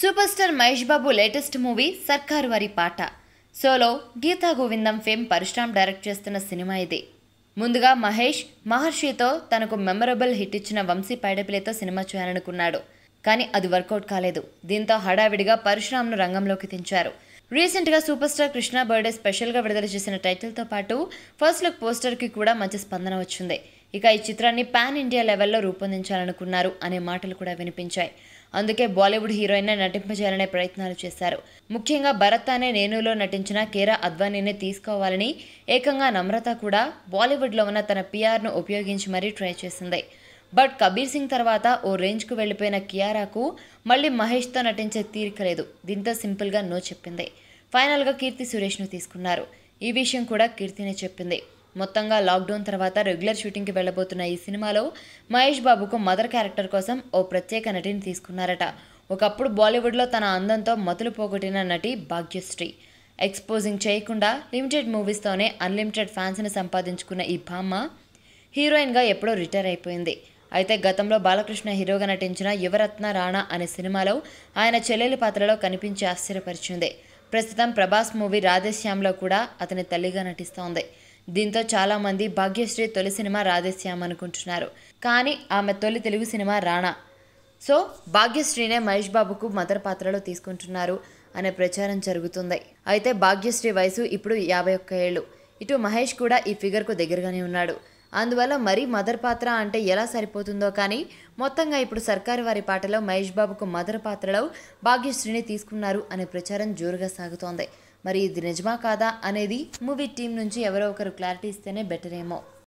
super star Mahesh Babu latest movie Sarkaru Vaari Paata Solo Geetha Govindam fame Parasuram direct చేస్తున్న సినిమా ఇది ముందుగా మహేష్ మహర్షితో తనకు మెమరబుల్ హిట్ ఇచ్చిన వంశీ పైడపిలేతో సినిమా చేయాలనుకున్నాడు కానీ అది వర్కౌట్ కాలేదు దీంతో హడావిడిగా పరశురామ్ను రంగంలోకి తెంచారు రీసెంట్గా సూపర్ స్టార్ కృష్ణ బర్త్డే స్పెషల్గా విడుదల చేసిన టైటిల్తో పాటు ఫస్ట్ లుక్ పోస్టర్కి కూడా మంచి స్పందన వచ్చింది ఇక ఈ చిత్రాన్ని పాన్ ఇండియా లెవెల్లో రూపొందించాలనుకున్నారు అనే మాటలు కూడా వినిపించాయి అందుకే బాలీవుడ్ హీరోయిన్ నటింపజేయాలనే ప్రయత్నాలు చేశారు ముఖ్యంగా భరత్ అనే నేనులో నటించిన కేరా అద్వానీని తీసుకోవాలని ఏకంగా నమ్రత కూడా బాలీవుడ్లో ఉన్న తన పిఆర్ను ఉపయోగించి మరీ ట్రై చేసింది బట్ కబీర్ సింగ్ తర్వాత ఓ రేంజ్కు వెళ్ళిపోయిన కియారాకు మళ్ళీ మహేష్తో నటించే తీరిక లేదు దీంతో సింపుల్గా నో చెప్పింది ఫైనల్గా కీర్తి సురేష్ను తీసుకున్నారు ఈ విషయం కూడా కీర్తినే చెప్పింది మొత్తంగా లాక్డౌన్ తర్వాత రెగ్యులర్ షూటింగ్కి వెళ్ళబోతున్న ఈ సినిమాలో మహేష్ బాబుకు మదర్ క్యారెక్టర్ కోసం ఓ ప్రత్యేక నటిని తీసుకున్నారట ఒకప్పుడు బాలీవుడ్లో తన అందంతో మతులు పోగొట్టిన నటి భాగ్యశ్రీ ఎక్స్పోజింగ్ చేయకుండా లిమిటెడ్ మూవీస్తోనే అన్లిమిటెడ్ ఫ్యాన్స్ని సంపాదించుకున్న ఈ భామ హీరోయిన్గా ఎప్పుడో రిటైర్ అయిపోయింది అయితే గతంలో బాలకృష్ణ హీరోగా నటించిన యువరత్న రాణా అనే సినిమాలో ఆయన చెల్లెలి పాత్రలో కనిపించి ఆశ్చర్యపరిచింది ప్రస్తుతం ప్రభాస్ మూవీ రాధేశ్యామ్లో కూడా అతని తల్లిగా నటిస్తోంది దీంతో చాలామంది భాగ్యశ్రీ తొలి సినిమా రాధేశ్యామ్ అనుకుంటున్నారు కానీ ఆమె తొలి తెలుగు సినిమా రాణా సో భాగ్యశ్రీనే మహేష్ బాబుకు మదర్ పాత్రలో తీసుకుంటున్నారు అనే ప్రచారం జరుగుతుంది అయితే భాగ్యశ్రీ వయసు ఇప్పుడు యాభై ఒక్క ఏళ్ళు ఇటు మహేష్ కూడా ఈ ఫిగర్కు దగ్గరగానే ఉన్నాడు అందువల్ల మరీ మదర్ పాత్ర అంటే ఎలా సరిపోతుందో కానీ మొత్తంగా ఇప్పుడు సర్కారు వారి పాటలో మహేష్ బాబుకు మదర్ పాత్రలో భాగ్యశ్రీని తీసుకున్నారు అనే ప్రచారం జోరుగా సాగుతోంది మరి ఇది నిజమా కాదా అనేది మూవీ టీం నుంచి ఎవరో ఒకరు క్లారిటీ ఇస్తేనే బెటర్ ఏమో